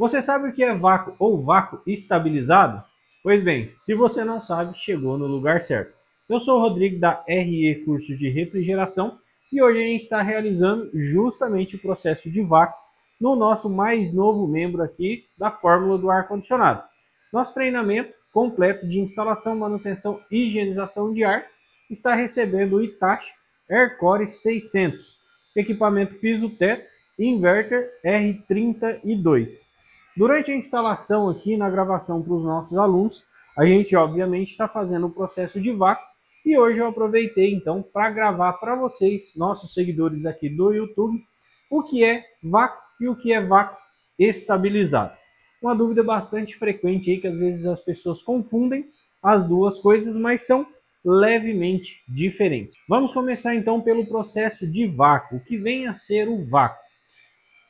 Você sabe o que é vácuo ou vácuo estabilizado? Pois bem, se você não sabe, chegou no lugar certo. Eu sou o Rodrigo da RE Cursos de Refrigeração e hoje a gente está realizando justamente o processo de vácuo no nosso mais novo membro aqui da fórmula do ar-condicionado. Nosso treinamento completo de instalação, manutenção e higienização de ar está recebendo o Itachi Aircore 600, equipamento piso-teto, inverter R32. Durante a instalação aqui, na gravação para os nossos alunos, a gente obviamente está fazendo o processo de vácuo e hoje eu aproveitei então para gravar para vocês, nossos seguidores aqui do YouTube, o que é vácuo e o que é vácuo estabilizado. Uma dúvida bastante frequente aí que às vezes as pessoas confundem as duas coisas, mas são levemente diferentes. Vamos começar então pelo processo de vácuo, o que vem a ser o vácuo.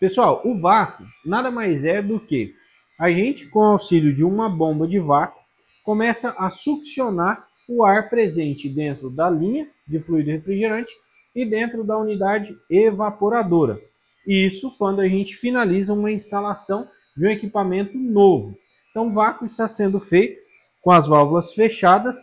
Pessoal, o vácuo nada mais é do que a gente, com auxílio de uma bomba de vácuo, começa a succionar o ar presente dentro da linha de fluido refrigerante e dentro da unidade evaporadora. Isso quando a gente finaliza uma instalação de um equipamento novo. Então, o vácuo está sendo feito com as válvulas fechadas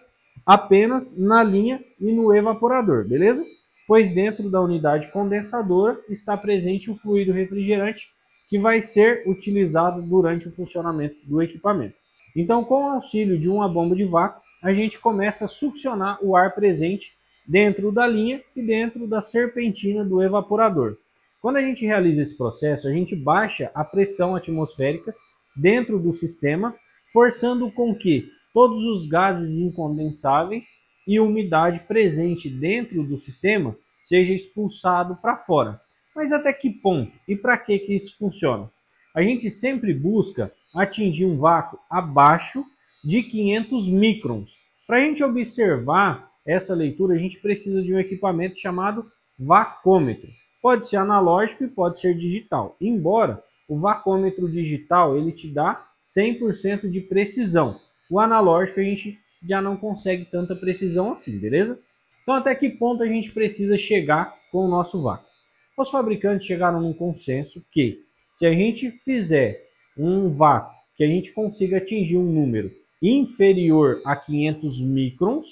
apenas na linha e no evaporador, beleza? pois dentro da unidade condensadora está presente o fluido refrigerante que vai ser utilizado durante o funcionamento do equipamento. Então, com o auxílio de uma bomba de vácuo, a gente começa a succionar o ar presente dentro da linha e dentro da serpentina do evaporador. Quando a gente realiza esse processo, a gente baixa a pressão atmosférica dentro do sistema, forçando com que todos os gases incondensáveis e umidade presente dentro do sistema seja expulsado para fora. Mas até que ponto e para que, que isso funciona? A gente sempre busca atingir um vácuo abaixo de 500 microns. Para a gente observar essa leitura, a gente precisa de um equipamento chamado vacômetro. Pode ser analógico e pode ser digital. Embora o vacômetro digital ele te dá 100% de precisão. O analógico a gente já não consegue tanta precisão assim, beleza? Então até que ponto a gente precisa chegar com o nosso vácuo? Os fabricantes chegaram num consenso que se a gente fizer um vácuo que a gente consiga atingir um número inferior a 500 microns,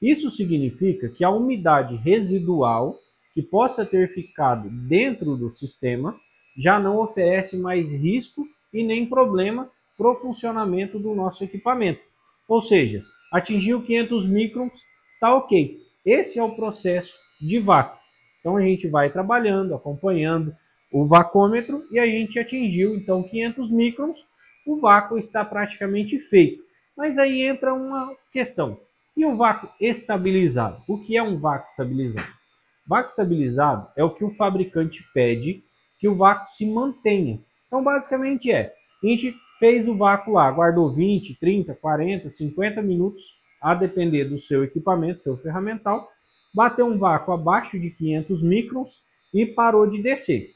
isso significa que a umidade residual que possa ter ficado dentro do sistema já não oferece mais risco e nem problema para o funcionamento do nosso equipamento. Ou seja, Atingiu 500 microns, tá ok. Esse é o processo de vácuo. Então a gente vai trabalhando, acompanhando o vacômetro e a gente atingiu então 500 microns, o vácuo está praticamente feito. Mas aí entra uma questão. E o vácuo estabilizado? O que é um vácuo estabilizado? Vácuo estabilizado é o que o fabricante pede que o vácuo se mantenha. Então basicamente é, a gente Fez o vácuo lá, guardou 20, 30, 40, 50 minutos, a depender do seu equipamento, seu ferramental. Bateu um vácuo abaixo de 500 microns e parou de descer.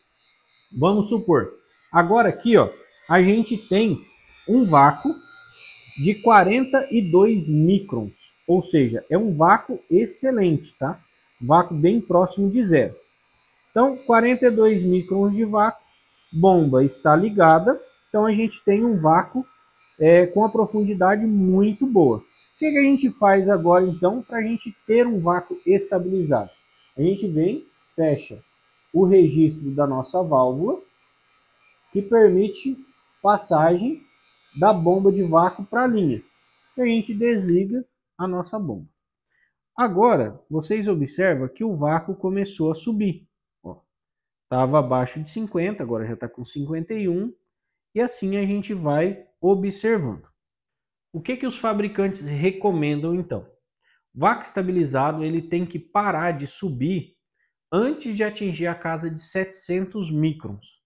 Vamos supor, agora aqui ó, a gente tem um vácuo de 42 microns, ou seja, é um vácuo excelente, tá? vácuo bem próximo de zero. Então, 42 microns de vácuo, bomba está ligada, então a gente tem um vácuo é, com a profundidade muito boa. O que, que a gente faz agora então para a gente ter um vácuo estabilizado? A gente vem, fecha o registro da nossa válvula, que permite passagem da bomba de vácuo para a linha. E a gente desliga a nossa bomba. Agora, vocês observam que o vácuo começou a subir. Estava abaixo de 50, agora já está com 51 e assim a gente vai observando. O que, que os fabricantes recomendam então? VAC estabilizado ele tem que parar de subir antes de atingir a casa de 700 microns.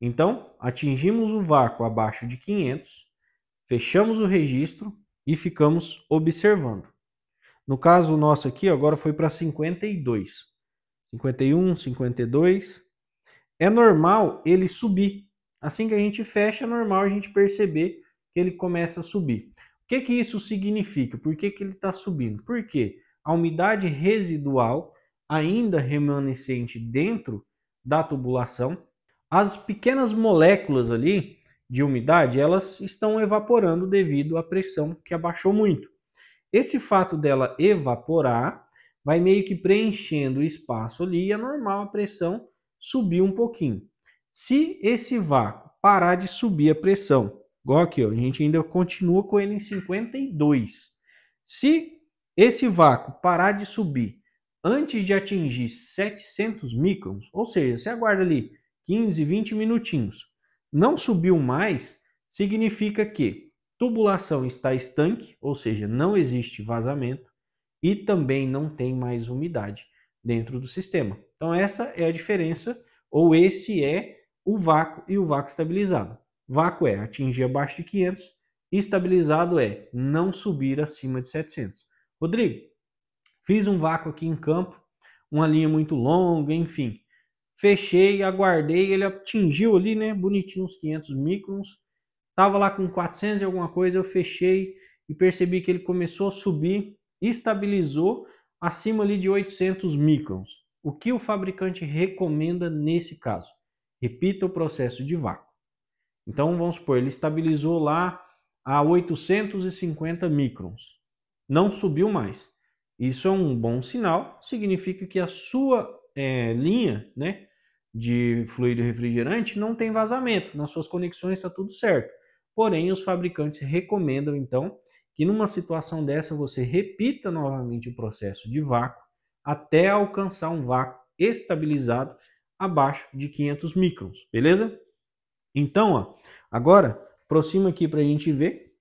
Então, atingimos o vácuo abaixo de 500, fechamos o registro e ficamos observando. No caso nosso aqui, agora foi para 52. 51, 52. É normal ele subir, Assim que a gente fecha, é normal a gente perceber que ele começa a subir. O que, que isso significa? Por que, que ele está subindo? Porque a umidade residual, ainda remanescente dentro da tubulação, as pequenas moléculas ali de umidade, elas estão evaporando devido à pressão que abaixou muito. Esse fato dela evaporar vai meio que preenchendo o espaço ali e é normal a pressão subir um pouquinho. Se esse vácuo parar de subir a pressão, igual aqui, ó, a gente ainda continua com ele em 52. Se esse vácuo parar de subir antes de atingir 700 microns, ou seja, você aguarda ali 15, 20 minutinhos, não subiu mais, significa que tubulação está estanque, ou seja, não existe vazamento e também não tem mais umidade dentro do sistema. Então essa é a diferença, ou esse é o vácuo e o vácuo estabilizado. Vácuo é atingir abaixo de 500, estabilizado é não subir acima de 700. Rodrigo, fiz um vácuo aqui em campo, uma linha muito longa, enfim. Fechei, aguardei, ele atingiu ali, né, bonitinho uns 500 microns. Tava lá com 400 e alguma coisa, eu fechei e percebi que ele começou a subir, estabilizou acima ali de 800 microns. O que o fabricante recomenda nesse caso? Repita o processo de vácuo. Então, vamos supor, ele estabilizou lá a 850 microns. Não subiu mais. Isso é um bom sinal, significa que a sua é, linha né, de fluido refrigerante não tem vazamento, nas suas conexões está tudo certo. Porém, os fabricantes recomendam então que numa situação dessa você repita novamente o processo de vácuo até alcançar um vácuo estabilizado abaixo de 500 microns, beleza? Então, ó, agora, aproxima aqui para a gente ver.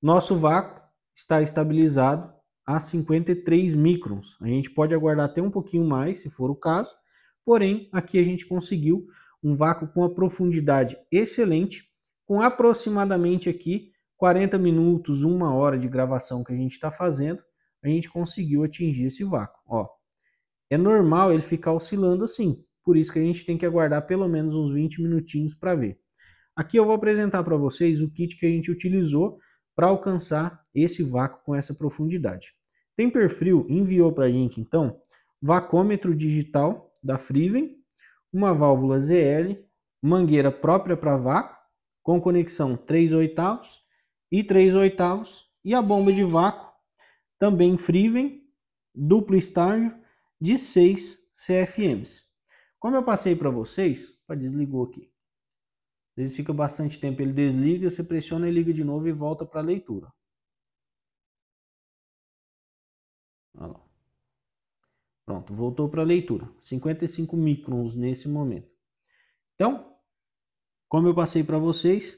Nosso vácuo está estabilizado a 53 microns. A gente pode aguardar até um pouquinho mais, se for o caso. Porém, aqui a gente conseguiu um vácuo com uma profundidade excelente, com aproximadamente aqui 40 minutos, uma hora de gravação que a gente está fazendo, a gente conseguiu atingir esse vácuo. Ó, é normal ele ficar oscilando assim. Por isso que a gente tem que aguardar pelo menos uns 20 minutinhos para ver. Aqui eu vou apresentar para vocês o kit que a gente utilizou para alcançar esse vácuo com essa profundidade. Temperfrio enviou para a gente, então, vacômetro digital da Friven, uma válvula ZL, mangueira própria para vácuo, com conexão 3 oitavos e 3 oitavos, e a bomba de vácuo, também Friven, duplo estágio, de 6 CFMs. Como eu passei para vocês, ó, desligou aqui. Às vezes fica bastante tempo, ele desliga, você pressiona e liga de novo e volta para a leitura. Pronto, voltou para a leitura. 55 microns nesse momento. Então, como eu passei para vocês,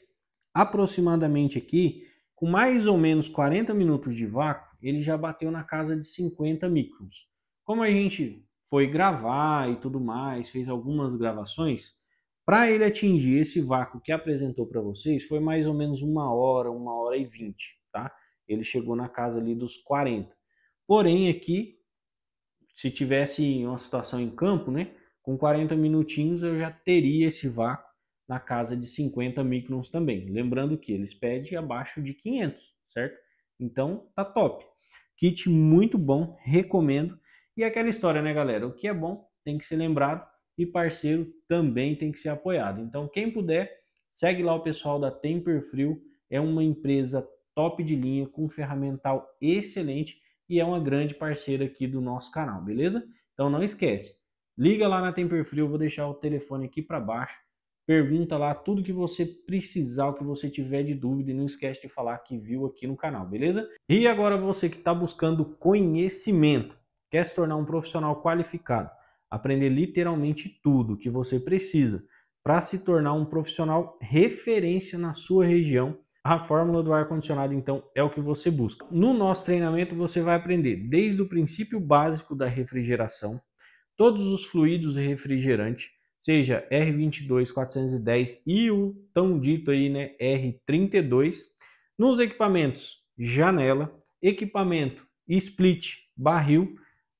aproximadamente aqui, com mais ou menos 40 minutos de vácuo, ele já bateu na casa de 50 microns. Como a gente foi gravar e tudo mais, fez algumas gravações, para ele atingir esse vácuo que apresentou para vocês foi mais ou menos uma hora, uma hora e vinte, tá? Ele chegou na casa ali dos 40. Porém, aqui, se tivesse uma situação em campo, né? Com 40 minutinhos eu já teria esse vácuo na casa de 50 microns também. Lembrando que eles pedem abaixo de 500, certo? Então, tá top. Kit muito bom, recomendo. E aquela história, né, galera? O que é bom tem que ser lembrado e parceiro também tem que ser apoiado. Então, quem puder, segue lá o pessoal da Temper Frio. É uma empresa top de linha, com ferramental excelente e é uma grande parceira aqui do nosso canal, beleza? Então não esquece, liga lá na Temper Frio, vou deixar o telefone aqui para baixo, pergunta lá tudo que você precisar, o que você tiver de dúvida e não esquece de falar que viu aqui no canal, beleza? E agora você que está buscando conhecimento, Quer se tornar um profissional qualificado? Aprender literalmente tudo que você precisa para se tornar um profissional referência na sua região. A fórmula do ar-condicionado, então, é o que você busca. No nosso treinamento, você vai aprender desde o princípio básico da refrigeração, todos os fluidos e refrigerante, seja R22 410 e o tão dito aí, né, R32, nos equipamentos janela, equipamento split, barril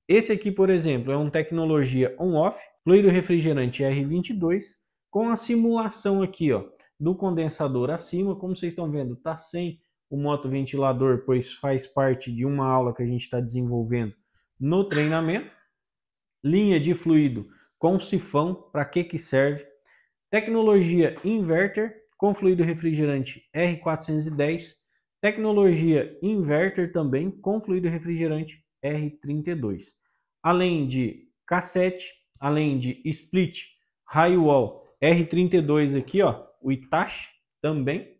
esse aqui, por exemplo, é uma tecnologia on-off, fluido refrigerante R22, com a simulação aqui ó, do condensador acima. Como vocês estão vendo, está sem o moto ventilador, pois faz parte de uma aula que a gente está desenvolvendo no treinamento. Linha de fluido com sifão, para que, que serve. Tecnologia inverter com fluido refrigerante R410. Tecnologia inverter também com fluido refrigerante R32. Além de cassete, além de split, highwall, R32 aqui, ó, o Itachi também.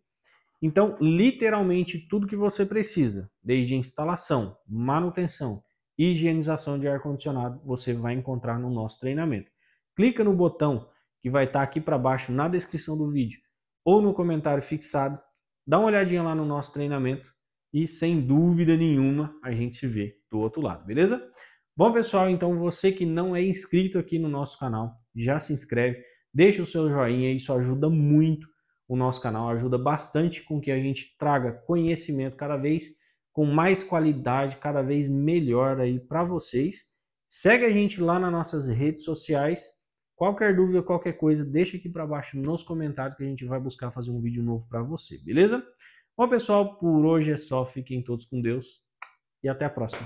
Então, literalmente tudo que você precisa, desde instalação, manutenção, higienização de ar-condicionado, você vai encontrar no nosso treinamento. Clica no botão que vai estar tá aqui para baixo na descrição do vídeo ou no comentário fixado. Dá uma olhadinha lá no nosso treinamento e sem dúvida nenhuma a gente se vê do outro lado, beleza? Bom, pessoal, então você que não é inscrito aqui no nosso canal, já se inscreve, deixa o seu joinha, isso ajuda muito o nosso canal, ajuda bastante com que a gente traga conhecimento cada vez com mais qualidade, cada vez melhor aí para vocês. Segue a gente lá nas nossas redes sociais. Qualquer dúvida, qualquer coisa, deixa aqui para baixo nos comentários que a gente vai buscar fazer um vídeo novo para você, beleza? Bom, pessoal, por hoje é só. Fiquem todos com Deus e até a próxima.